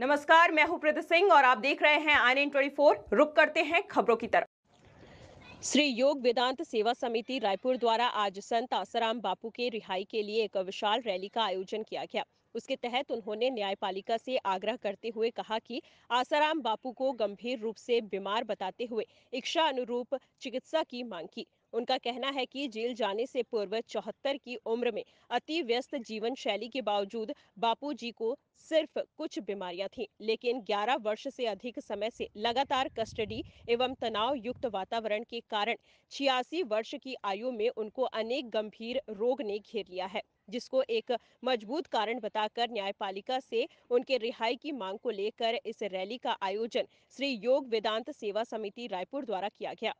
नमस्कार मैं हूं प्रदीप सिंह और आप देख रहे हैं आई एन ट्वेंटी रुक करते हैं खबरों की तरफ श्री योग वेदांत सेवा समिति रायपुर द्वारा आज संत आसाराम बापू के रिहाई के लिए एक विशाल रैली का आयोजन किया गया उसके तहत उन्होंने न्यायपालिका से आग्रह करते हुए कहा कि आसाराम बापू को गंभीर रूप से बीमार बताते हुए इच्छा अनुरूप चिकित्सा की मांग की उनका कहना है कि जेल जाने से पूर्व चौहत्तर की उम्र में अति व्यस्त जीवन शैली के बावजूद बापू जी को सिर्फ कुछ बीमारियां थीं लेकिन 11 वर्ष से अधिक समय से लगातार कस्टडी एवं तनाव युक्त वातावरण के कारण छियासी वर्ष की आयु में उनको अनेक गंभीर रोग ने घेर लिया है जिसको एक मजबूत कारण बताकर न्यायपालिका से उनके रिहाई की मांग को लेकर इस रैली का आयोजन श्री योग वेदांत सेवा समिति रायपुर द्वारा किया गया